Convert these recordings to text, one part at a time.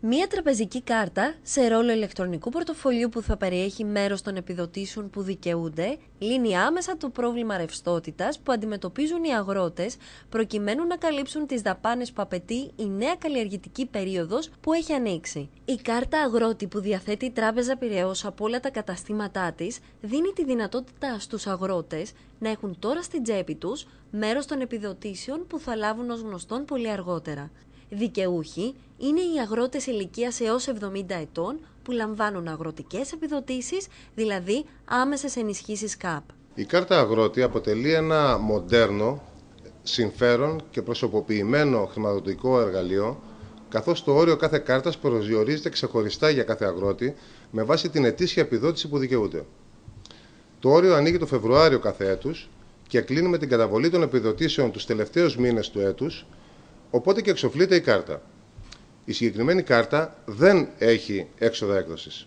Μία τραπεζική κάρτα σε ρόλο ηλεκτρονικού πορτοφολίου που θα περιέχει μέρος των επιδοτήσεων που δικαιούνται λύνει άμεσα το πρόβλημα ρευστότητας που αντιμετωπίζουν οι αγρότες προκειμένου να καλύψουν τις δαπάνες που απαιτεί η νέα καλλιεργητική περίοδος που έχει ανοίξει. Η κάρτα αγρότη που διαθέτει η Τράπεζα Πυραιός από όλα τα καταστήματά της δίνει τη δυνατότητα στους αγρότες να έχουν τώρα στην τσέπη τους μέρος των επιδοτήσεων που θα λάβουν ως γνωστόν πολύ αργότερα. Δικαιούχοι είναι οι αγρότες ηλικίας έως 70 ετών που λαμβάνουν αγροτικές επιδοτήσεις, δηλαδή άμεσες ενισχύσεις ΚΑΠ. Η κάρτα αγρότη αποτελεί ένα μοντέρνο, συμφέρον και προσωποποιημένο χρηματοδοτικό εργαλείο, καθώς το όριο κάθε κάρτας προσδιορίζεται ξεχωριστά για κάθε αγρότη με βάση την ετήσια επιδότηση που δικαιούται. Το όριο ανοίγει το Φεβρουάριο κάθε έτους και κλείνει με την καταβολή των επιδοτήσεων τους τελευταίους μήνες του έτους Οπότε και εξοφλείται η κάρτα. Η συγκεκριμένη κάρτα δεν έχει έξοδα έκδοσης.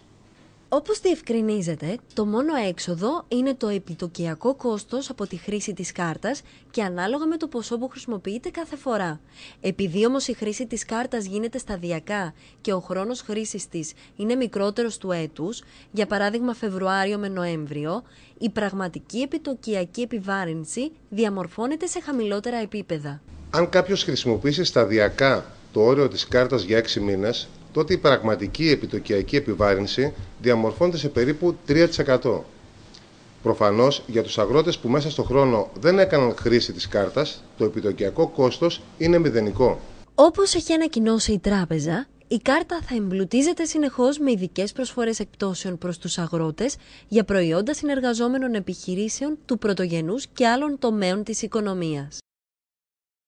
Όπως διευκρινίζεται, το μόνο έξοδο είναι το επιτοκιακό κόστος από τη χρήση της κάρτας και ανάλογα με το ποσό που χρησιμοποιείται κάθε φορά. Επειδή όμως η χρήση της κάρτας γίνεται σταδιακά και ο χρόνος χρήσης της είναι μικρότερος του έτους, για παράδειγμα Φεβρουάριο με Νοέμβριο, η πραγματική επιτοκιακή επιβάρυνση διαμορφώνεται σε χαμηλότερα επίπεδα αν κάποιος χρησιμοποιήσει σταδιακά το όριο της κάρτας για 6 μήνες, τότε η πραγματική επιτοκιακή επιβάρυνση διαμορφώνεται σε περίπου 3%. Προφανώς, για τους αγρότες που μέσα στον χρόνο δεν έκαναν χρήση της κάρτας, το επιτοκιακό κόστος είναι μηδενικό. Όπως έχει ανακοινώσει η τράπεζα, η κάρτα θα εμπλουτίζεται συνεχώς με ειδικές προσφορές εκπτώσεων προς τους αγρότες για προϊόντα συνεργαζόμενων επιχειρήσεων του πρωτογενούς και άλλων τομέων της οικονομίας.